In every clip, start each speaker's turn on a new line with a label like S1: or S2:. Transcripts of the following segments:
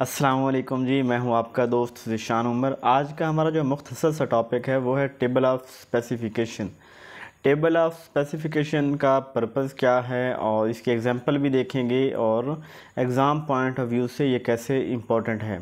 S1: असलम जी मैं हूं आपका दोस्त शान उमर आज का हमारा जो मुख्तर सा टॉपिक है वो है table of specification table of specification का पर्पज़ क्या है और इसके एग्ज़ाम्पल भी देखेंगे और एग्ज़ाम पॉइंट ऑफ व्यू से ये कैसे इम्पोर्टेंट है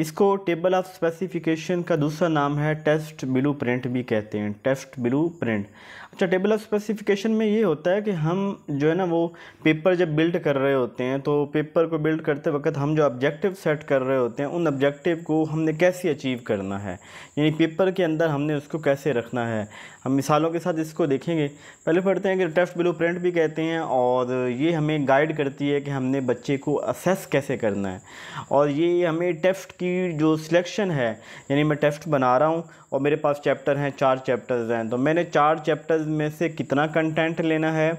S1: इसको टेबल ऑफ स्पेसिफिकेशन का दूसरा नाम है टेस्ट ब्लू प्रिंट भी कहते हैं टेस्ट ब्लू प्रिंट अच्छा टेबल ऑफ स्पेसिफिकेशन में ये होता है कि हम जो है ना वो पेपर जब बिल्ड कर रहे होते हैं तो पेपर को बिल्ड करते वक्त हम जो ऑब्जेक्टिव सेट कर रहे होते हैं उन ऑब्जेक्टिव को हमने कैसे अचीव करना है यानी पेपर के अंदर हमने उसको कैसे रखना है हम मिसालों के साथ इसको देखेंगे पहले पढ़ते हैं कि टेस्ट ब्लू प्रिंट भी कहते हैं और ये हमें गाइड करती है कि हमने बच्चे को असेस कैसे करना है और ये हमें टेस्ट की जो सिलेक्शन है यानी मैं टेस्ट बना रहा हूँ और मेरे पास चैप्टर हैं चार चैप्टर्स हैं तो मैंने चार चैप्टर्स में से कितना कंटेंट लेना है आ,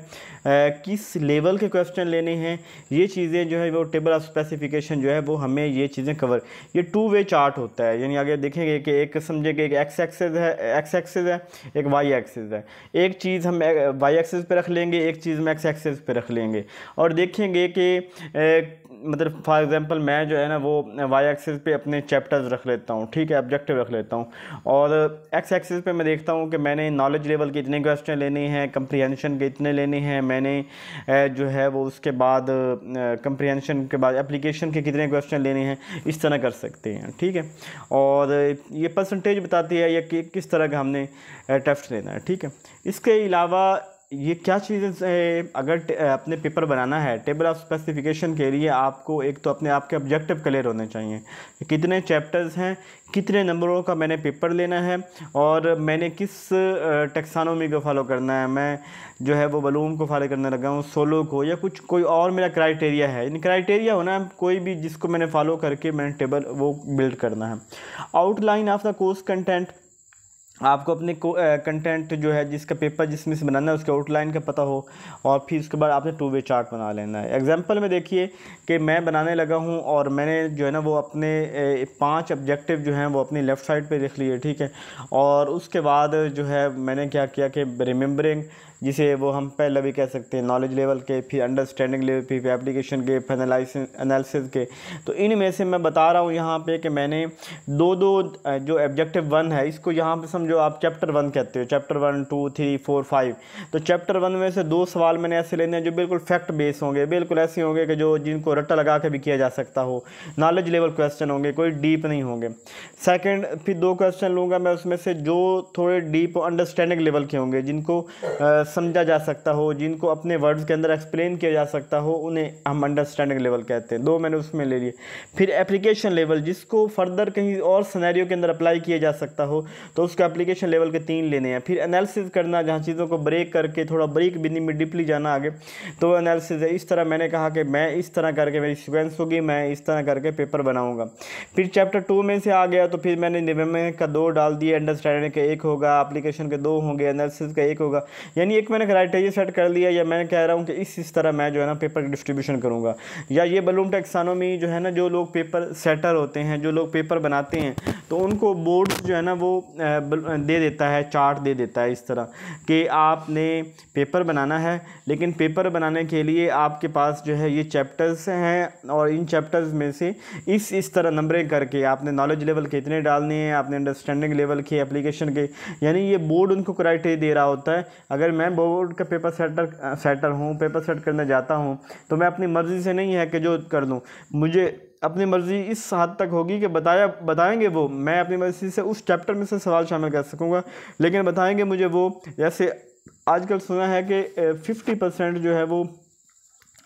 S1: किस लेवल के क्वेश्चन लेने हैं ये चीज़ें जो है वो टेबल ऑफ स्पेसिफिकेशन जो है वो हमें ये चीज़ें कवर ये टू वे चार्ट होता है यानी आगे देखेंगे कि एक समझे कि एक एक्स एक्सेज है एक्स एक्सेज है एक वाई एक्सेस है एक चीज़ हम वाई एक्सेस पे रख लेंगे एक चीज़ हम एक्स एक्सेस पे रख लेंगे और देखेंगे कि मतलब फॉर एग्जांपल मैं जो है ना वो वाई एक्सेस पे अपने चैप्टर्स रख लेता हूँ ठीक है ऑब्जेक्टिव रख लेता हूँ और एक्स एक्सेस पे मैं देखता हूँ कि मैंने नॉलेज लेवल के इतने क्वेश्चन लेने हैं कम्प्रीहेंशन के इतने लेने हैं मैंने जो है वो उसके बाद कम्प्रीहेंशन के बाद एप्लीकेशन के कितने क्वेश्चन लेने हैं इस तरह कर सकते हैं ठीक है और ये परसेंटेज बताती है या कि किस तरह का हमने टेस्ट लेना है ठीक है इसके अलावा ये क्या चीज़ें अगर अपने पेपर बनाना है टेबल ऑफ स्पेसिफिकेशन के लिए आपको एक तो अपने आपके ऑब्जेक्टिव क्लियर होने चाहिए कितने चैप्टर्स हैं कितने नंबरों का मैंने पेपर लेना है और मैंने किस टेक्सानोमी को फॉलो करना है मैं जो है वो वलूम को फॉलो करने लगा हूँ सोलो को या कुछ कोई और मेरा क्राइटेरिया है इन क्राइटेरिया होना है कोई भी जिसको मैंने फॉलो करके मैंने टेबल वो बिल्ड करना है outline of the course content आपको अपने कंटेंट जो है जिसका पेपर जिसमें से बनाना है उसके आउटलाइन का पता हो और फिर उसके बाद आपने टू वे चार्ट बना लेना है एग्जांपल में देखिए कि मैं बनाने लगा हूं और मैंने जो है ना वो अपने पांच ऑब्जेक्टिव जो हैं वो अपनी लेफ़्ट साइड पे लिख लिए ठीक है और उसके बाद जो है मैंने क्या किया कि रिमेम्बरिंग जिसे वो हम पहले भी कह सकते हैं नॉलेज लेवल के फिर अंडरस्टैंडिंग लेवल फिर एप्लीकेशन के फिर एनालिसिस के तो इनमें से मैं बता रहा हूँ यहाँ पे कि मैंने दो दो जो ऑब्जेक्टिव वन है इसको यहाँ पे समझो आप चैप्टर वन कहते हो chapter one two three four five तो चैप्टर वन में से दो सवाल मैंने ऐसे लेने हैं जो बिल्कुल फैक्ट बेस होंगे बिल्कुल ऐसे होंगे कि जो जिनको रट्टा लगा के भी किया जा सकता हो नॉलेज लेवल क्वेश्चन होंगे कोई डीप नहीं होंगे सेकेंड फिर दो क्वेश्चन लूँगा मैं उसमें से जो थोड़े डीप अंडरस्टैंडिंग लेवल के होंगे जिनको समझा जा सकता हो जिनको अपने वर्ड्स के अंदर एक्सप्लेन किया जा सकता हो उन्हें हम अंडरस्टैंडिंग लेवल कहते हैं दो मैंने उसमें ले लिए फिर एप्लीकेशन लेवल जिसको फर्दर कहीं और सनेरियो के अंदर अप्लाई किया जा सकता हो तो उसको एप्लीकेशन लेवल के तीन लेने हैं फिर एनालिसिस करना जहाँ चीज़ों को ब्रेक करके थोड़ा ब्रेक बिनी में डीपली जाना आगे तो एनालिसिस है इस तरह मैंने कहा कि मैं इस तरह करके मेरी सिक्वेंस होगी मैं इस तरह करके पेपर बनाऊँगा फिर चैप्टर टू में से आ गया तो फिर मैंने निवेमे का दो डाल दिए अंडरस्टैंडिंग का एक होगा एप्लीकेशन के दो होंगे एनालिसिस का एक होगा यानी एक मैंने क्राइटेरिया सेट कर लिया या मैं कह रहा हूँ कि इस इस तरह मैं जो है ना पेपर की डिस्ट्रीब्यूशन करूँगा या ये बलूम में जो है ना जो लोग पेपर सेटर होते हैं जो लोग पेपर बनाते हैं तो उनको बोर्ड जो है ना वो दे देता है चार्ट दे देता है इस तरह कि आपने पेपर बनाना है लेकिन पेपर बनाने के लिए आपके पास जो है ये चैप्टर्स हैं और इन चैप्टर्स में से इस इस तरह नंबरें करके आपने नॉलेज लेवल के इतने डालने हैं आपने अंडरस्टैंडिंग लेवल के एप्लीकेशन के यानी ये बोर्ड उनको क्राइटेरिया दे रहा होता है अगर मैं मैं बोर्ड का पेपर सेटर सेटर हूँ पेपर सेट करने जाता हूँ तो मैं अपनी मर्ज़ी से नहीं है कि जो कर दूँ मुझे अपनी मर्ज़ी इस हद तक होगी कि बताया बताएंगे वो मैं अपनी मर्ज़ी से उस चैप्टर में से सवाल शामिल कर सकूँगा लेकिन बताएंगे मुझे वो जैसे आजकल सुना है कि फिफ्टी परसेंट जो है वो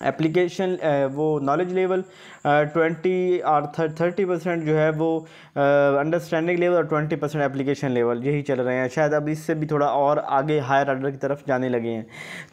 S1: एप्लीकेशन uh, वो नॉलेज लेवल ट्वेंटी और थर्टी परसेंट जो है वो अंडरस्टैंडिंग uh, लेवल और ट्वेंटी परसेंट एप्लीकेशन लेवल यही चल रहे हैं शायद अब इससे भी थोड़ा और आगे हायर आर्डर की तरफ जाने लगे हैं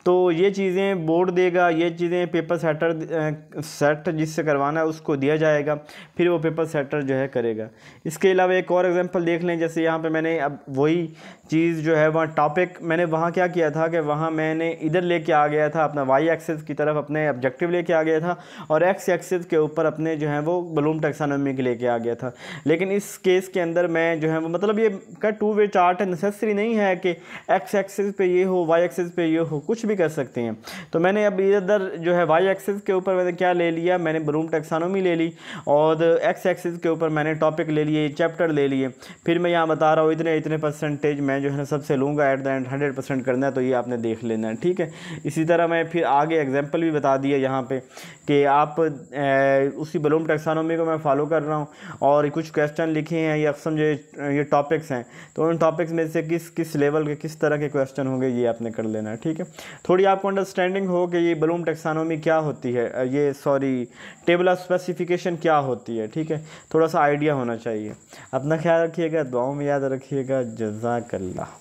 S1: तो ये चीज़ें बोर्ड देगा ये चीज़ें पेपर सेटर सेट जिससे करवाना है उसको दिया जाएगा फिर वो पेपर सेटर जो है करेगा इसके अलावा एक और एग्ज़ाम्पल देख लें जैसे यहाँ पर मैंने अब वही चीज़ जो है वहाँ टॉपिक मैंने वहाँ क्या किया था कि वहाँ मैंने इधर ले आ गया था अपना वाई एक्सेस की तरफ अपने ऑब्जेक्टिव लेके आ गया था और एक्स एक्सिस के ऊपर अपने जो है वो बलूम टेक्सानोमी के लेके आ गया था लेकिन इस केस के अंदर मैं जो है वो मतलब ये का टू वे चार्ट नेसेसरी नहीं है कि एक्स एक्सिस पे ये हो वाई एक्सिस पे ये हो कुछ भी कर सकते हैं तो मैंने अब इधर जो है वाई एक्सिस के ऊपर मैंने क्या ले लिया मैंने बलूम टेक्सानोमी ले ली और एक्स एक्सिस के ऊपर मैंने टॉपिक ले लिए चैप्टर ले लिए फिर मैं यहाँ बता रहा हूँ इतने इतने परसेंटेज मैं जो है ना सबसे लूँगा at the end hundred percent करना है तो ये आपने देख लेना है ठीक है इसी तरह मैं फिर आगे एग्जाम्पल भी बता दिया यहाँ पे कि आप ए, उसी बलूम टेक्सानोमी को मैं फॉलो कर रहा हूँ और कुछ क्वेश्चन लिखे हैं या अक्सम जो ये टॉपिक्स हैं तो उन टॉपिक्स में से किस किस लेवल के किस तरह के क्वेश्चन होंगे ये आपने कर लेना है ठीक है थोड़ी आपको अंडरस्टैंडिंग हो कि ये बलूम टेक्सानोमी क्या होती है ये सॉरी टेबल ऑफ स्पेसिफिकेशन क्या होती है ठीक है थोड़ा सा आइडिया होना चाहिए अपना ख्याल रखिएगा दुआओं में याद रखिएगा जजाकल्ला